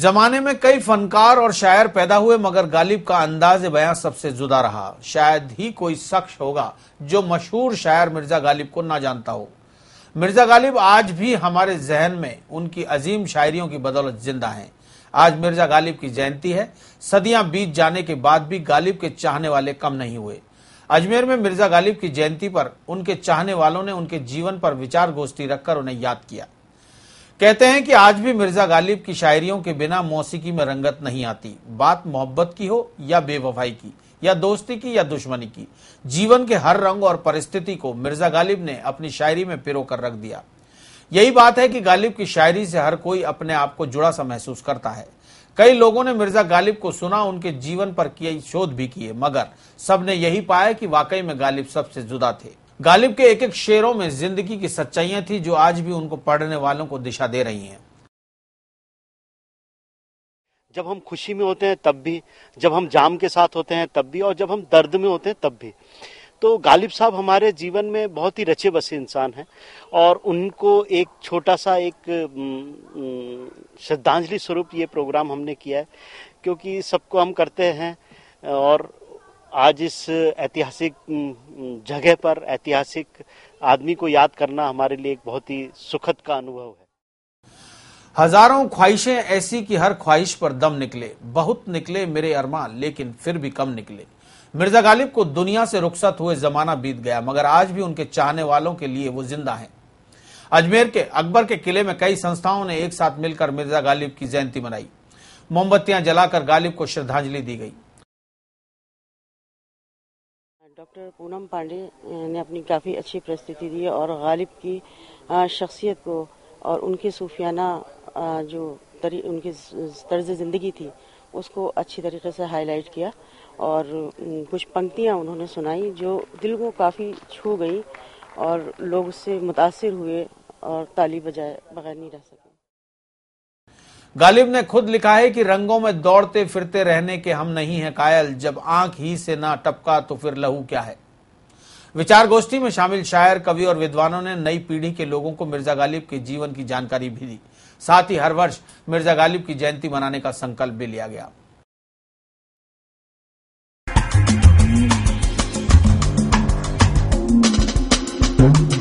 जमाने में कई फनकार और शायर पैदा हुए मगर गालिब का अंदाज बयां सबसे जुदा रहा शायद ही कोई शख्स होगा जो मशहूर शायर मिर्जा गालिब को ना जानता हो मिर्जा गालिब आज भी हमारे जहन में उनकी अजीम शायरियों की बदौलत जिंदा हैं आज मिर्जा गालिब की जयंती है सदियां बीत जाने के बाद भी गालिब के चाहने वाले कम नहीं हुए अजमेर में मिर्जा गालिब की जयंती पर उनके चाहने वालों ने उनके जीवन पर विचार गोष्ठी रखकर उन्हें याद किया कहते हैं कि आज भी मिर्जा गालिब की शायरियों के बिना मौसीकी में रंगत नहीं आती बात मोहब्बत की हो या बेवफाई की या दोस्ती की या दुश्मनी की जीवन के हर रंग और परिस्थिति को मिर्जा गालिब ने अपनी शायरी में पिरो कर रख दिया यही बात है कि गालिब की शायरी से हर कोई अपने आप को जुड़ा सा महसूस करता है कई लोगों ने मिर्जा गालिब को सुना उनके जीवन पर किए शोध भी किए मगर सबने यही पाया कि वाकई में गालिब सबसे जुदा थे गालिब के एक एक शेरों में जिंदगी की सच्चाइयां थी जो आज भी उनको पढ़ने वालों को दिशा दे रही हैं जब हम खुशी में होते हैं तब भी जब हम जाम के साथ होते हैं तब भी और जब हम दर्द में होते हैं तब भी तो गालिब साहब हमारे जीवन में बहुत ही रचे बसे इंसान हैं और उनको एक छोटा सा एक श्रद्धांजलि स्वरूप ये प्रोग्राम हमने किया है क्योंकि सबको हम करते हैं और आज इस ऐतिहासिक जगह पर ऐतिहासिक आदमी को याद करना हमारे लिए एक बहुत ही सुखद का अनुभव है हजारों ख्वाहिशें ऐसी कि हर ख्वाहिश पर दम निकले बहुत निकले मेरे अरमान लेकिन फिर भी कम निकले मिर्जा गालिब को दुनिया से रुखसत हुए जमाना बीत गया मगर आज भी उनके चाहने वालों के लिए वो जिंदा हैं अजमेर के अकबर के किले में कई संस्थाओं ने एक साथ मिलकर मिर्जा गालिब की जयंती मनाई मोमबत्तियां जलाकर गालिब को श्रद्धांजलि दी गई डॉक्टर पूनम पांडे ने अपनी काफ़ी अच्छी प्रस्तुति दी और गालिब की शख्सियत को और उनके सूफियाना जो तरी उनकी तर्ज ज़िंदगी थी उसको अच्छी तरीके से हाईलाइट किया और कुछ पंक्तियाँ उन्होंने सुनाई जो दिल को काफ़ी छू गई और लोग उससे मुतासर हुए और ताली बजाए बगैर नहीं रह सके गालिब ने खुद लिखा है कि रंगों में दौड़ते फिरते रहने के हम नहीं हैं कायल जब आंख ही से ना टपका तो फिर लहू क्या है विचार गोष्ठी में शामिल शायर कवि और विद्वानों ने नई पीढ़ी के लोगों को मिर्जा गालिब के जीवन की जानकारी भी दी साथ ही हर वर्ष मिर्जा गालिब की जयंती मनाने का संकल्प भी लिया गया thank you